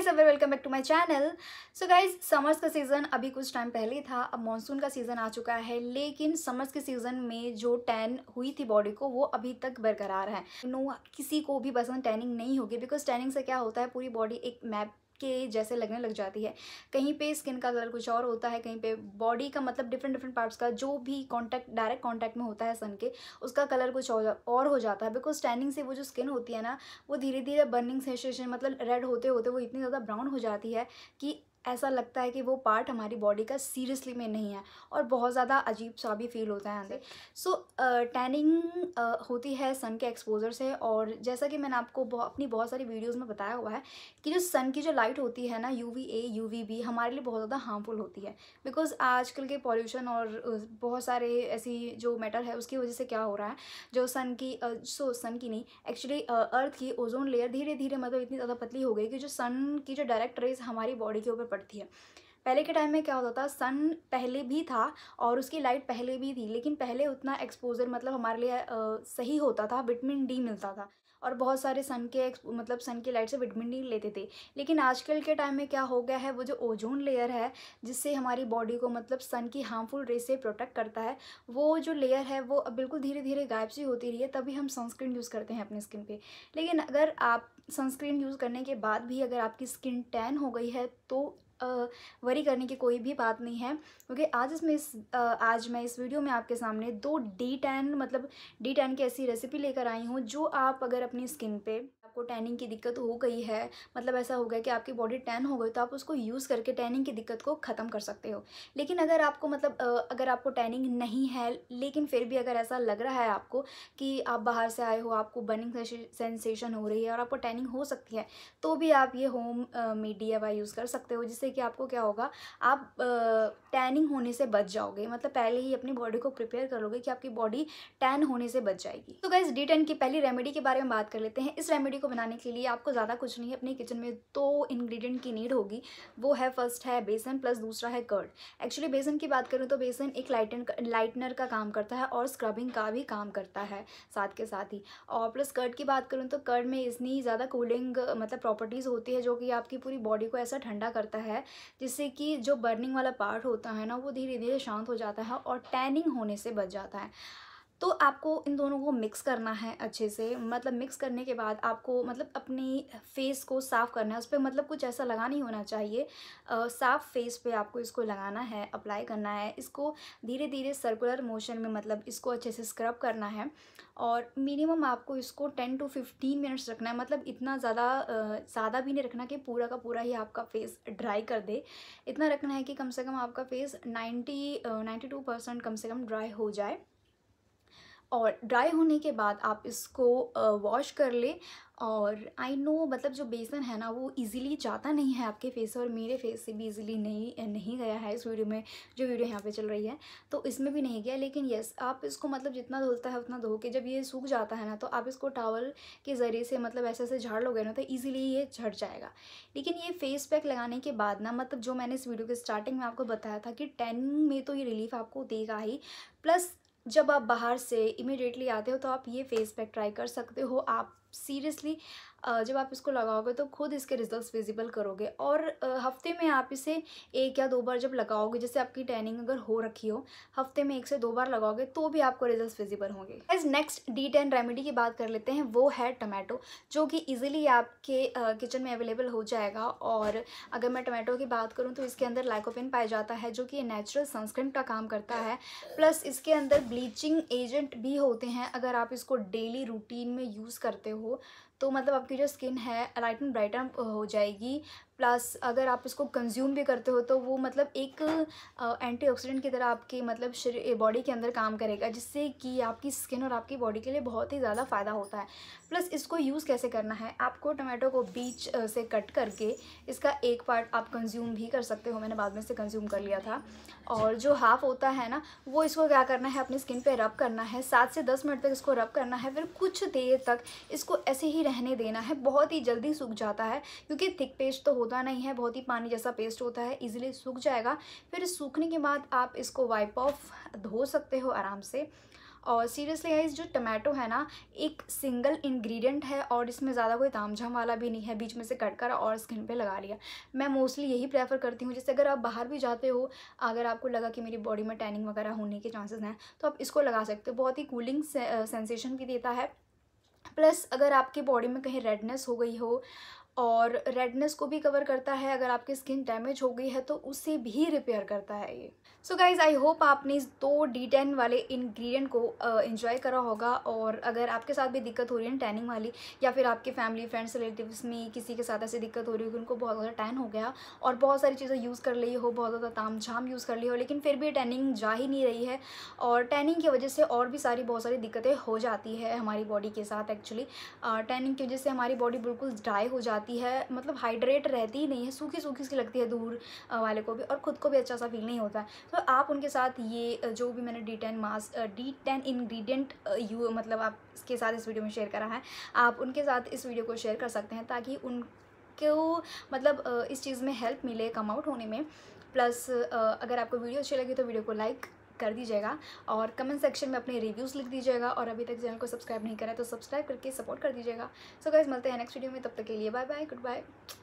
guys अवेर welcome back to my channel so guys summers का season अभी कुछ टाइम पहले ही था अब मॉनसून का सीज़न आ चुका है लेकिन समर्स के सीज़न में जो टैन हुई थी बॉडी को वो अभी तक बरकरार है नो no, किसी को भी पसंद टैनिंग नहीं होगी बिकॉज टैनिंग से क्या होता है पूरी बॉडी एक मैप के जैसे लगने लग जाती है कहीं पे स्किन का कलर कुछ और होता है कहीं पे बॉडी का मतलब डिफरेंट डिफरेंट पार्ट्स का जो भी कांटेक्ट डायरेक्ट कांटेक्ट में होता है सन के उसका कलर कुछ और हो जाता है बिकॉज टैनिंग से वो जो स्किन होती है ना वो धीरे धीरे बर्निंग सेंसेशन मतलब रेड होते होते वो इतनी ज़्यादा ब्राउन हो जाती है कि ऐसा लगता है कि वो पार्ट हमारी बॉडी का सीरियसली में नहीं है और बहुत ज़्यादा अजीब सा भी फील होता है अंदर सो टैनिंग होती है सन के एक्सपोज़र से और जैसा कि मैंने आपको बहुत अपनी बहुत सारी वीडियोस में बताया हुआ है कि जो सन की जो लाइट होती है ना U V A U V B हमारे लिए बहुत ज़्यादा हार्मफुल होती है बिकॉज आजकल के पॉल्यूशन और बहुत सारे ऐसी जो मैटर है उसकी वजह से क्या हो रहा है जो सन की सो uh, सन की नहीं एक्चुअली अर्थ uh, की ओजोन लेयर धीरे धीरे मतलब इतनी ज़्यादा पतली हो गई कि जो सन की जो डायरेक्ट रेज हमारी बॉडी के ऊपर पड़ती है पहले के टाइम में क्या होता था सन पहले भी था और उसकी लाइट पहले भी थी लेकिन पहले उतना एक्सपोजर मतलब हमारे लिए आ, सही होता था विटमिन डी मिलता था और बहुत सारे सन के मतलब सन की लाइट से विटामिन डी लेते थे लेकिन आजकल के टाइम में क्या हो गया है वो जो ओजोन लेयर है जिससे हमारी बॉडी को मतलब सन की हार्मफुल रेस से प्रोटेक्ट करता है वो जो लेयर है वो बिल्कुल धीरे धीरे गायब सी होती रही है तभी हम सनस्क्रीन यूज़ करते हैं अपने स्किन पर लेकिन अगर आप सनस्क्रीन यूज़ करने के बाद भी अगर आपकी स्किन टैन हो गई है तो वरी करने की कोई भी बात नहीं है क्योंकि okay, आज इसमें इस आज मैं इस वीडियो में आपके सामने दो डी टैन मतलब डी टैन की ऐसी रेसिपी लेकर आई हूँ जो आप अगर अपनी स्किन पे आपको टैनिंग की दिक्कत हो गई है मतलब ऐसा हो गया कि आपकी बॉडी टैन हो गई तो आप उसको यूज़ करके टैनिंग की दिक्कत को ख़त्म कर सकते हो लेकिन अगर आपको मतलब अगर आपको टैनिंग नहीं है लेकिन फिर भी अगर ऐसा लग रहा है आपको कि आप बाहर से आए हो आपको बर्निंग सेंसेशन हो रही है और आपको टैनिंग हो सकती है तो भी आप ये होम मीडिया वाई यूज़ कर सकते हो जिससे कि आपको क्या होगा आप टैनिंग होने से बच जाओगे मतलब पहले ही अपनी बॉडी को प्रिपेयर कर लोगे कि आपकी बॉडी टैन होने से बच जाएगी तो गैस डी की पहली रेमेडी के बारे में बात कर लेते हैं इस रेमेडी को बनाने के लिए आपको ज़्यादा कुछ नहीं है अपने किचन में दो इंग्रेडिएंट की नीड होगी वो है फर्स्ट है बेसन प्लस दूसरा है कर्ड एक्चुअली बेसन की बात करूँ तो बेसन एक लाइटन लाइटनर का काम करता है और स्क्रबिंग का भी काम करता है साथ के साथ ही और प्लस कर्ड की बात करूँ तो कर्ड में इतनी ज़्यादा कूलिंग मतलब प्रॉपर्टीज़ होती है जो कि आपकी पूरी बॉडी को ऐसा ठंडा करता है जिससे कि जो बर्निंग वाला पार्ट होता है ना वो धीरे धीरे शांत हो जाता है और टैनिंग होने से बच जाता है तो आपको इन दोनों को मिक्स करना है अच्छे से मतलब मिक्स करने के बाद आपको मतलब अपनी फेस को साफ़ करना है उस पर मतलब कुछ ऐसा लगा नहीं होना चाहिए साफ़ फेस पे आपको इसको लगाना है अप्लाई करना है इसको धीरे धीरे सर्कुलर मोशन में मतलब इसको अच्छे से स्क्रब करना है और मिनिमम आपको इसको टेन टू फिफ्टीन मिनट्स रखना है मतलब इतना ज़्यादा ज़्यादा भी नहीं रखना कि पूरा का पूरा ही आपका फेस ड्राई कर दे इतना रखना है कि कम से कम आपका face ninety ninety two percent कम से कम ड्राई हो जाए और ड्राई होने के बाद आप इसको वॉश कर ले और आई नो मतलब जो बेसन है ना वो इजीली जाता नहीं है आपके फेस और मेरे फेस से भी इजीली नहीं नहीं गया है इस वीडियो में जो वीडियो यहाँ पे चल रही है तो इसमें भी नहीं गया लेकिन यस आप इसको मतलब जितना धुलता है उतना धो के जब ये सूख जाता है ना तो आप इसको टावल के ज़रिए से मतलब ऐसे ऐसे झाड़ लोगे ना तो ईजिली ये झट जाएगा लेकिन ये फेस पैक लगाने के बाद ना मतलब जो मैंने इस वीडियो के स्टार्टिंग में आपको बताया था कि टेन में तो ये रिलीफ आपको देगा ही प्लस जब आप बाहर से इमिडिएटली आते हो तो आप ये फेस पैक ट्राई कर सकते हो आप सीरियसली जब आप इसको लगाओगे तो खुद इसके रिजल्ट्स विजिबल करोगे और हफ्ते में आप इसे एक या दो बार जब लगाओगे जैसे आपकी टैनिंग अगर हो रखी हो हफ्ते में एक से दो बार लगाओगे तो भी आपको रिजल्ट्स विजिबल होंगे as next detan remedy की बात कर लेते हैं वो है टमाटो जो कि ईजिली आपके किचन में अवेलेबल हो जाएगा और अगर मैं टमाटो की बात करूँ तो इसके अंदर लाइकोपिन पाया जाता है जो कि नेचुरल सनस्क्रीन का काम करता है प्लस इसके अंदर ब्लीचिंग एजेंट भी होते हैं अगर आप इसको डेली रूटीन में यूज़ करते हो 好。तो मतलब आपकी जो स्किन है लाइट एंड ब्राइटन हो जाएगी प्लस अगर आप इसको कंज्यूम भी करते हो तो वो मतलब एक एंटीऑक्सीडेंट की तरह आपके मतलब शरीर बॉडी के अंदर काम करेगा जिससे कि आपकी स्किन और आपकी बॉडी के लिए बहुत ही ज़्यादा फ़ायदा होता है प्लस इसको यूज़ कैसे करना है आपको टमाटो को बीच से कट करके इसका एक पार्ट आप कंज्यूम भी कर सकते हो मैंने बाद में से कंज्यूम कर लिया था और जो हाफ़ होता है ना वो इसको क्या करना है अपनी स्किन पर रब करना है सात से दस मिनट तक इसको रब करना है फिर कुछ देर तक इसको ऐसे ही रहने देना है बहुत ही जल्दी सूख जाता है क्योंकि थिक पेस्ट तो होता नहीं है बहुत ही पानी जैसा पेस्ट होता है इजीली सूख जाएगा फिर सूखने के बाद आप इसको वाइप ऑफ धो सकते हो आराम से और सीरियसली गाइज जो टमाटो है ना एक सिंगल इंग्रेडिएंट है और इसमें ज़्यादा कोई तामझाम वाला भी नहीं है बीच में से कट कर और स्किन पे लगा लिया मैं मोस्टली यही प्रेफर करती हूँ जैसे अगर आप बाहर भी जाते हो अगर आपको लगा कि मेरी बॉडी में टैनिंग वगैरह होने के चांसेस हैं तो आप इसको लगा सकते हो बहुत ही कूलिंग से, सेंसेशन भी देता है प्लस अगर आपकी बॉडी में कहीं रेडनेस हो गई हो और रेडनेस को भी कवर करता है अगर आपकी स्किन डैमेज हो गई है तो उसे भी रिपेयर करता है ये सो गाइज आई होप आपने इस दो डी टेन वाले इन्ग्रीडियंट को इन्जॉय uh, करा होगा और अगर आपके साथ भी दिक्कत हो रही है टैनिंग वाली या फिर आपके फैमिली फ्रेंड्स रिलेटिव्स में किसी के साथ ऐसी दिक्कत हो रही होगी उनको बहुत ज़्यादा टैन हो गया और बहुत सारी चीज़ें यूज़ कर ली हो बहुत ज़्यादा ताम झाम यूज़ कर ली हो लेकिन फिर भी टैनिंग जा ही नहीं रही है और टैनिंग की वजह से और भी सारी बहुत सारी दिक्कतें हो जाती है हमारी बॉडी के साथ एक्चुअली टैनिंग की वजह से हमारी बॉडी बिल्कुल ड्राई हो जाती जाती है मतलब हाइड्रेट रहती ही नहीं है सूखी सूखी सी लगती है दूर वाले को भी और ख़ुद को भी अच्छा सा फील नहीं होता तो आप उनके साथ ये जो भी मैंने detan mask detan ingredient you मतलब आप इसके साथ इस वीडियो में शेयर करा है आप उनके साथ इस वीडियो को शेयर कर सकते हैं ताकि उनको मतलब इस चीज़ में हेल्प मिले कम आउट होने में प्लस अगर आपको वीडियो अच्छी लगी तो वीडियो को लाइक कर दीजिएगा और कमेंट सेक्शन में अपने रिव्यूज़ लिख दीजिएगा और अभी तक चैनल को सब्सक्राइब नहीं करा तो सब्सक्राइब करके सपोर्ट कर दीजिएगा सो so गाइज मिलते हैं नेक्स्ट वीडियो में तब तक के लिए बाय बाय गुड बाय